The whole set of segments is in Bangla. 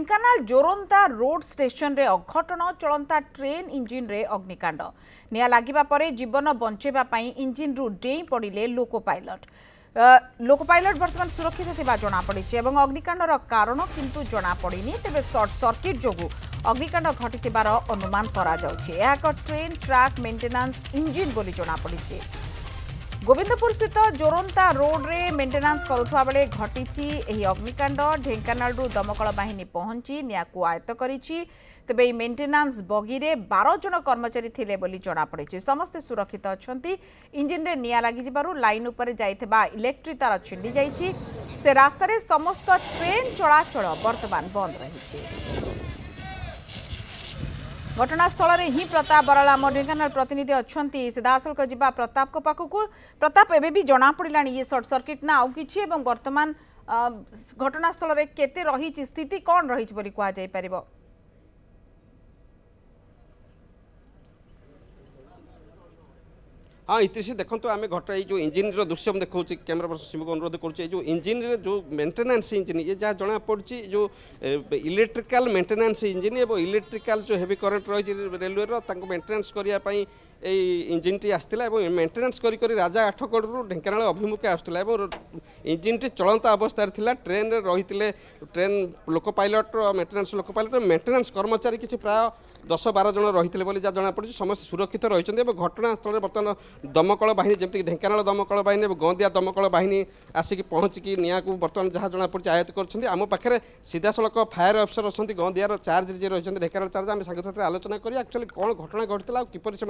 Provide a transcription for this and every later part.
ঢেঙ্কানাল জোরন্তা রোড স্টেসনরে অঘটন চলন্তা ট্রেন ইঞ্জিনরে অগ্নিকাণ্ড নিয়া লাগিবা পরে জীবন বঞ্চাইবা পাই ইঞ্জিনরু ডেଇଁ পড়িলে লোকো পাইলট লোকো পাইলট বর্তমান সুরক্ষিত থিবা জনাপড়িছে এবং অগ্নিকাণ্ডর কারণ কিন্তু জনাপড়িনি তেবে সর্ট সর্কিট যোগু অগ্নিকাণ্ড ঘটিথিবার অনুমান করা যাচ্ছে এক ট্রেন ট্রাক মেন্টেনান্স ইঞ্জিন বলে জনাপড়িছে ଗୋବିନ୍ଦପୁର ସ୍ଥିତ ଜୋରନ୍ତା ରୋଡ୍ରେ ମେଣ୍ଟେନାନ୍ସ କରୁଥିବା ବେଳେ ଘଟିଛି ଏହି ଅଗ୍ନିକାଣ୍ଡ ଢେଙ୍କାନାଳରୁ ଦମକଳ ବାହିନୀ ପହଞ୍ଚି ନିଆଁକୁ ଆୟତ୍ତ କରିଛି ତେବେ ଏହି ମେଣ୍ଟେନାନ୍ସ ବଗିରେ ବାର ଜଣ କର୍ମଚାରୀ ଥିଲେ ବୋଲି ଜଣାପଡ଼ିଛି ସମସ୍ତେ ସୁରକ୍ଷିତ ଅଛନ୍ତି ଇଞ୍ଜିନ୍ରେ ନିଆଁ ଲାଗିଯିବାରୁ ଲାଇନ୍ ଉପରେ ଯାଇଥିବା ଇଲେକ୍ଟ୍ରି ତାର ଛିଣ୍ଡି ଯାଇଛି ସେ ରାସ୍ତାରେ ସମସ୍ତ ଟ୍ରେନ୍ ଚଳାଚଳ ବର୍ତ୍ତମାନ ବନ୍ଦ ରହିଛି ଘଟଣାସ୍ଥଳରେ ହିଁ ପ୍ରତାପ ବରାଳ ଆମ ଢେଙ୍କାନାଳ ପ୍ରତିନିଧି ଅଛନ୍ତି ସିଧାସଳଖ ଯିବା ପ୍ରତାପଙ୍କ ପାଖକୁ ପ୍ରତାପ ଏବେ ବି ଜଣାପଡ଼ିଲାଣି ଇଏ ସର୍ଟ ସର୍କିଟ୍ ନା ଆଉ କିଛି ଏବଂ ବର୍ତ୍ତମାନ ଘଟଣାସ୍ଥଳରେ କେତେ ରହିଛି ସ୍ଥିତି କ'ଣ ରହିଛି ବୋଲି କୁହାଯାଇପାରିବ ହଁ ଇତିଶ୍ରୀ ଦେଖନ୍ତୁ ଆମେ ଘଟଣା ଏଇ ଯେଉଁ ଇଞ୍ଜିନ୍ର ଦୃଶ୍ୟ ମୁଁ ଦେଖାଉଛି କ୍ୟାମେରା ପର୍ସନ ଶିବକୁ ଅନୁରୋଧ କରୁଛି ଏ ଯେଉଁ ଇଞ୍ଜିନ୍ରେ ଯେଉଁ ମେଣ୍ଟେନାନ୍ସ ଇଞ୍ଜିନ୍ ଇଏ ଯାହା ଜଣାପଡ଼ୁଛି ଯେଉଁ ଇଲେକ୍ଟ୍ରିକାଲ୍ ମେଣ୍ଟେନାନ୍ସ ଇଞ୍ଜିନ୍ ଏବଂ ଇଲେକ୍ଟ୍ରିକାଲ୍ ଯେଉଁ ହେଭି କରେଣ୍ଟ ରହିଛି ରେଲୱେର ତାଙ୍କୁ ମେଣ୍ଟେନାନ୍ସ କରିବା ପାଇଁ এই ইঞ্জিনটি আসছিল এবং মেটেনান্স করি করে রাজা আঠগড়ু ঢেঙ্কানাল অভিমুখে আসছিল এবং ইঞ্জিনটি চলন্ত অবস্থায় লা ট্রেনে রয়েছে ট্রেন লোক পাইলট মেটেনান্স লোক পাইলট মেটেনান্স কর্মচারী কিছু প্রায় দশ বার জন রয়েছে বলে যা জনাপড়ছে সমস্ত সুরক্ষিত রয়েছেন এবং ঘটনাস্থলের বর্তমান দমকল বাহিনী যেমি ঢেঙ্কানাল দমকল বাহিনী এবং গন্দিয়া দমকল বাহিনী আসিকি পৌঁছিকি নিয়াঁকু বর্তমান যা জনাপড়ছে আয়ত করছেন আম পাখে সিধাসলখ ফায়ার অফিসর অনেক গন্দিয়ার চার্জ যে রয়েছেন ঢেঙ্কানাল চার্জ আমি সাংসাথে আলোচনা করি আকচুয়ালি কোণ ঘটনা ঘটি কিপর সে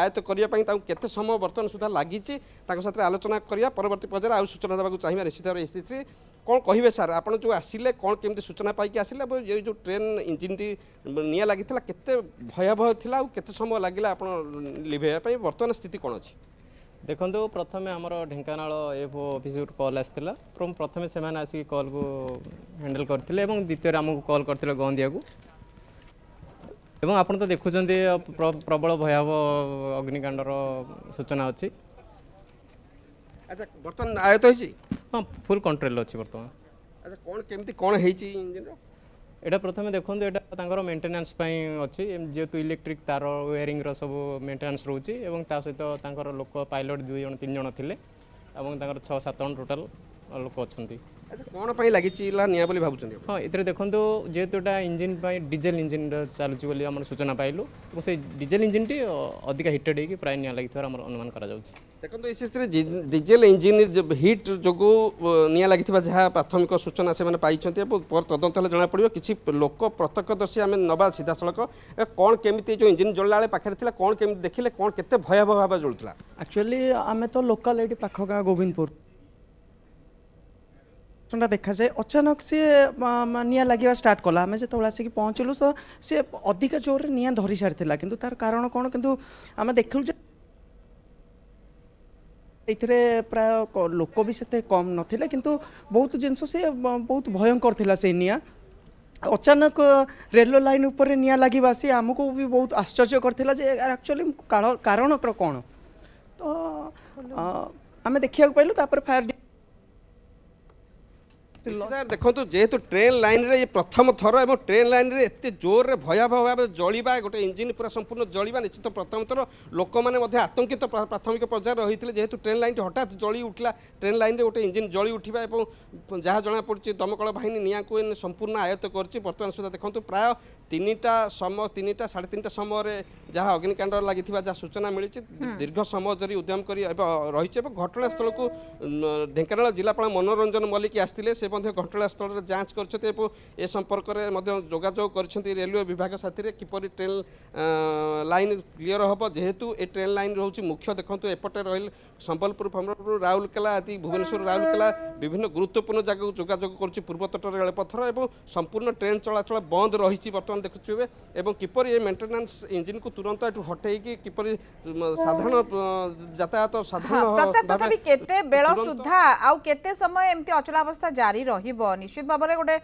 ଆୟତ୍ତ କରିବା ପାଇଁ ତାଙ୍କୁ କେତେ ସମୟ ବର୍ତ୍ତମାନ ସୁଦ୍ଧା ଲାଗିଛି ତାଙ୍କ ସାଥିରେ ଆଲୋଚନା କରିବା ପରବର୍ତ୍ତୀ ପର୍ଯ୍ୟାୟରେ ଆଉ ସୂଚନା ଦେବାକୁ ଚାହିଁବା ନିଶ୍ଚିତ ଭାବରେ ସ୍ଥିତିରେ କ'ଣ କହିବେ ସାର୍ ଆପଣ ଯେଉଁ ଆସିଲେ କ'ଣ କେମିତି ସୂଚନା ପାଇକି ଆସିଲେ ଏବଂ ଏଇ ଯେଉଁ ଟ୍ରେନ୍ ଇଞ୍ଜିନ୍ଟି ନିଆଁ ଲାଗିଥିଲା କେତେ ଭୟାବହ ଥିଲା ଆଉ କେତେ ସମୟ ଲାଗିଲା ଆପଣ ଲିଭେଇବା ପାଇଁ ବର୍ତ୍ତମାନ ସ୍ଥିତି କ'ଣ ଅଛି ଦେଖନ୍ତୁ ପ୍ରଥମେ ଆମର ଢେଙ୍କାନାଳ ଏଫ୍ଓ ଅଫିସକୁ କଲ୍ ଆସିଥିଲା ପ୍ରଥମେ ସେମାନେ ଆସିକି କଲ୍କୁ ହ୍ୟାଣ୍ଡେଲ୍ କରିଥିଲେ ଏବଂ ଦ୍ୱିତୀୟରେ ଆମକୁ କଲ୍ କରିଥିଲେ ଗନ୍ଦିଆକୁ এবং ଆପଣ ତ ଦେଖୁଛନ୍ତି ପ୍ରବଳ ভয়াবহ ଅଗ୍ନିକାଣ୍ଡର ସୂଚନା ଅଛି ଆଚ୍ଛା ବର୍ତ୍ତମାନ ଆୟତ୍ତ ହେଇଛି ହଁ ଫୁଲ୍ କଣ୍ଟ୍ରୋଲ୍ ଅଛି ବର୍ତ୍ତମାନ ଆଚ୍ଛା କ'ଣ କେମିତି କ'ଣ ହେଇଛି এটা প্রথমে দেখুন এটা তাঁর মেটেনান্স অছি যেহেতু ইলেকট্রিক তার ওয়ারিংর সব মেটেনান্স রয়েছে এবং তা সহ তাঁর লোক পাইলট দুই জন তিন জন লে এবং তাঁর ছ সাত জন টোটাল লোক অনেক কোণ পাই লাগিছিলা নিয়া বলি ভাবুছন্তি হ্যাঁ এতে দেখন্তু যেহেতু ইঞ্জিন পাই ডিজেল ইঞ্জিন চালুছি বলি আমরা সূচনা পাইলু এবং সেই ডিজেল ইঞ্জিনটি অধিক হিটেড হয়েকি প্রায় নিয়া লাগিথার আমার অনুমান করা যাচ্ছে দেখন্তু এসেসরে ডিজেল ইঞ্জিন হিট যোগু নিয়া লাগিথিবা যাহা প্রাথমিক সূচনা সেমানে পাইছন্তি পর তদন্ত হলে জনা পড়িব কিছু লোক প্রত্যক্ষদর্শী আমি নবা সিধাসলখ কোন কেমিতি যে ইঞ্জিন জললা বেলে পাখরে থিলা কোন কেমিতি দেখিলে কোন কেতে ভয়াবহ ভাবে জলুথিলা একচুয়ালি আমি তো লোকাল এটি পাখ গাঁ গোবিন্দপুর ଘଟଣାଟା ଦେଖାଯାଏ ଅଚାନକ ସିଏ ନିଆଁ ଲାଗିବା ଷ୍ଟାର୍ଟ କଲା ଆମେ ଯେତେବେଳେ ଆସିକି ପହଞ୍ଚିଲୁ ତ ସିଏ ଅଧିକା ଜୋରରେ ନିଆଁ ଧରି ସାରିଥିଲା କିନ୍ତୁ ତାର କାରଣ କ'ଣ କିନ୍ତୁ ଆମେ ଦେଖିଲୁ ଯେ ଏଇଥିରେ ପ୍ରାୟ ଲୋକ ବି ସେତେ କମ୍ ନଥିଲେ କିନ୍ତୁ ବହୁତ ଜିନିଷ ସିଏ ବହୁତ ଭୟଙ୍କର ଥିଲା ସେଇ ନିଆଁ ଅଚାନକ ରେଲୱେ ଲାଇନ୍ ଉପରେ ନିଆଁ ଲାଗିବା ସିଏ ଆମକୁ ବି ବହୁତ ଆଶ୍ଚର୍ଯ୍ୟ କରିଥିଲା ଯେ ଆକ୍ଚୁଆଲି କାରଣଟା କ'ଣ ତ ଆମେ ଦେଖିବାକୁ ପାଇଲୁ ତାପରେ ଫାୟାର ସାର୍ ଦେଖନ୍ତୁ ଯେହେତୁ ଟ୍ରେନ୍ ଲାଇନ୍ରେ ଇଏ ପ୍ରଥମ ଥର ଏବଂ ଟ୍ରେନ୍ ଲାଇନ୍ରେ ଏତେ ଜୋରରେ ଭୟାବହ ଭାବେ ଜଳିବା ଗୋଟେ ଇଞ୍ଜିନ୍ ପୁରା ସମ୍ପୂର୍ଣ୍ଣ ଜଳିବା ନିଶ୍ଚିତ ପ୍ରଥମ ଥର ଲୋକମାନେ ମଧ୍ୟ ଆତଙ୍କିତ ପ୍ରାଥମିକ ପର୍ଯ୍ୟାୟରେ ରହିଥିଲେ ଯେହେତୁ ଟ୍ରେନ୍ ଲାଇନ୍ଟି ହଠାତ୍ ଜଳି ଉଠିଲା ଟ୍ରେନ୍ ଲାଇନ୍ରେ ଗୋଟେ ଇଞ୍ଜିନ୍ ଜଳି ଉଠିବା ଏବଂ ଯାହା ଜଣାପଡ଼ୁଛି ଦମକଳ ବାହିନୀ ନିଆଁକୁ ସମ୍ପୂର୍ଣ୍ଣ ଆୟତ୍ତ କରିଛି ବର୍ତ୍ତମାନ ସୁଦ୍ଧା ଦେଖନ୍ତୁ ପ୍ରାୟ ତିନିଟା ସମୟ ତିନିଟା ସାଢ଼େ ତିନିଟା ସମୟରେ ଯାହା ଅଗ୍ନିକାଣ୍ଡ ଲାଗିଥିବା ଯାହା ସୂଚନା ମିଳିଛି ଦୀର୍ଘ ସମୟ ଧରି ଉଦ୍ୟମ କରି ରହିଛି ଏବଂ ଘଟଣାସ୍ଥଳକୁ ଢେଙ୍କାନାଳ ଜିଲ୍ଲାପାଳ ମନୋରଞ୍ଜନ ମଲ୍ଲିକ ଆସିଥିଲେ ସେ ମଧ୍ୟ ଘଟଣାସ୍ଥଳରେ ଯାଞ୍ଚ କରିଛନ୍ତି ଏବଂ ଏ ସମ୍ପର୍କରେ ମଧ୍ୟ ଯୋଗାଯୋଗ କରିଛନ୍ତି ରେଲୱେ ବିଭାଗ ସାଥିରେ କିପରି ଟ୍ରେନ୍ ଲାଇନ୍ କ୍ଲିଅର୍ ହେବ ଯେହେତୁ ଏ ଟ୍ରେନ୍ ଲାଇନ୍ ରହୁଛି ମୁଖ୍ୟ ଦେଖନ୍ତୁ ଏପଟେ ରହିଲେ ସମ୍ବଲପୁର ଫମ୍ବଲପୁର ରାଉରକେଲା ଆଦି ଭୁବନେଶ୍ୱର ରାଉରକେଲା ବିଭିନ୍ନ ଗୁରୁତ୍ୱପୂର୍ଣ୍ଣ ଜାଗାକୁ ଯୋଗାଯୋଗ କରୁଛି ପୂର୍ବତଟ ରେଳପଥର ଏବଂ ସମ୍ପୂର୍ଣ୍ଣ ଟ୍ରେନ୍ ଚଳାଚଳ ବନ୍ଦ ରହିଛି ବର୍ତ୍ତମାନ ଦେଖୁଥିବେ ଏବଂ କିପରି ଏ ମେଣ୍ଟେନାନ୍ସ ଇଞ୍ଜିନ୍କୁ ତୁରନ୍ତ ଏଠୁ ହଟେଇକି କିପରି ସାଧାରଣ ଯାତାୟାତ ସାଧାରଣ ତଥାପି କେତେ ବେଳ ସୁଦ୍ଧା ଆଉ କେତେ ସମୟ ଏମିତି ଅଚଳାବସ୍ଥା ଜାରି জারি রহব নিশ্চিত ভাবে গোটে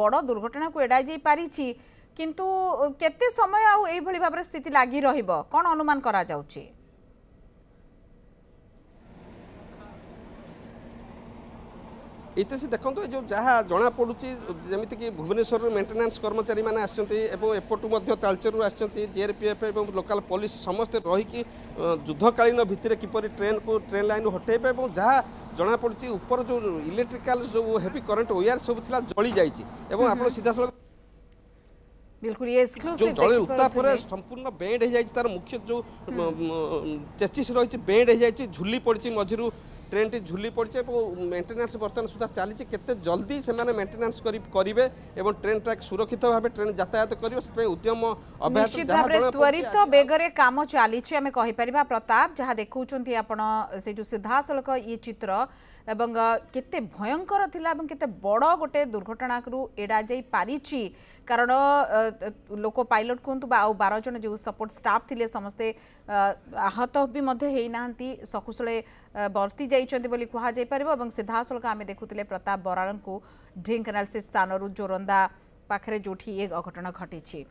বড় দুর্ঘটনা এড়াই যাই পারিছি কিন্তু কেতে সময় আইভাবে স্থিতি লাগি রহব কোণ অনুমান করা যাচ্ছে ଏଥିରେ ସେ ଦେଖନ୍ତୁ ଏ ଯେଉଁ ଯାହା ଜଣାପଡ଼ୁଛି ଯେମିତିକି ଭୁବନେଶ୍ୱରରୁ ମେଣ୍ଟେନାନ୍ସ କର୍ମଚାରୀମାନେ ଆସିଛନ୍ତି ଏବଂ ଏପଟୁ ମଧ୍ୟ ତାଳଚେରରୁ ଆସିଛନ୍ତି ଜିଆରପିଏଫ୍ ଏବଂ ଲୋକାଲ୍ ପୋଲିସ ସମସ୍ତେ ରହିକି ଯୁଦ୍ଧକାଳୀନ ଭିତ୍ତିରେ କିପରି ଟ୍ରେନ୍କୁ ଟ୍ରେନ୍ ଲାଇନ୍ ହଟେଇବେ ଏବଂ ଯାହା ଜଣାପଡ଼ୁଛି ଉପର ଯେଉଁ ଇଲେକ୍ଟ୍ରିକାଲ ଯେଉଁ ହେଭି କରେଣ୍ଟ ଓୟାର ସବୁ ଥିଲା ଜଳିଯାଇଛି ଏବଂ ଆପଣ ସିଧାସଳଖ बिल्कुल ये एक्सक्लूसिव जले उत्ता परे संपूर्ण बेंड हो जाई तार मुख्य जो चेसिस रही बेंड हो जाई झुली पड़ी मझिरू ট্রেনটি ঝুলি পড়ছে এবং মেন্টেনান্স বর্তমান সুদ্ধা চালছে কেতে জলদি সে মেন্টেনান্স করবে এবং ট্রেন ট্রাক সুরক্ষিত ভাবে ট্রেন যাতায়াত করবে সে উদ্যম ত্বরিত বেগরে কাম চালছে আমি কহিপার প্রতাপ যা দেখছেন আপনার সেই যে সিধাসলখ ইয়ে চিত্র এবং কেতে ভয়ঙ্কর লা এবং কেতে বড় গোটে দুর্ঘটনাকু এড়া যাই পারিছি কারণ লোক পাইলট কুহতু বা আউ বার জন যে সপোর্ট স্টাফ লে সমস্তে আহত বি মধ্যে হয়ে না সকুশলে बर्ती जाइंटी कई सीधासल आम देखुले प्रताप बराल को ढेकाना से स्थान जोरंदा पाखे जो ये अघटन घटी